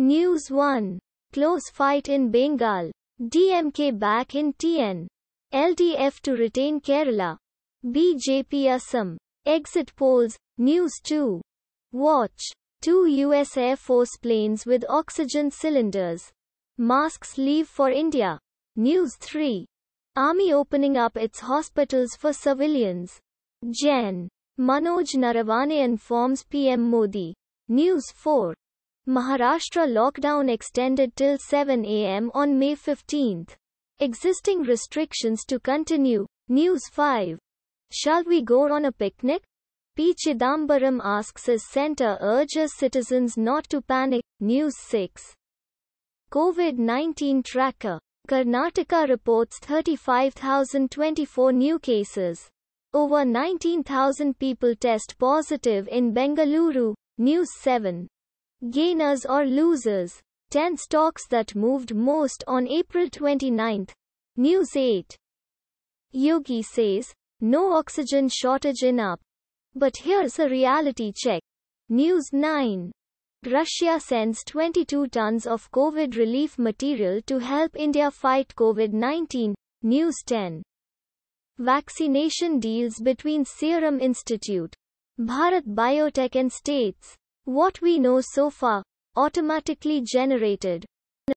News 1. Close fight in Bengal. DMK back in TN. LDF to retain Kerala. BJP Assam. Exit polls. News 2. Watch. Two US Air Force planes with oxygen cylinders. Masks leave for India. News 3. Army opening up its hospitals for civilians. Jen. Manoj Naravane informs PM Modi. News 4. Maharashtra lockdown extended till 7 am on May 15. Existing restrictions to continue. News 5. Shall we go on a picnic? P. Chidambaram asks his center urges citizens not to panic. News 6. COVID-19 tracker. Karnataka reports 35,024 new cases. Over 19,000 people test positive in Bengaluru. News 7. Gainers or losers. 10 stocks that moved most on April 29. News 8. Yogi says, no oxygen shortage in up. But here's a reality check. News 9. Russia sends 22 tons of COVID relief material to help India fight COVID 19. News 10. Vaccination deals between Serum Institute, Bharat Biotech, and states. What we know so far, automatically generated.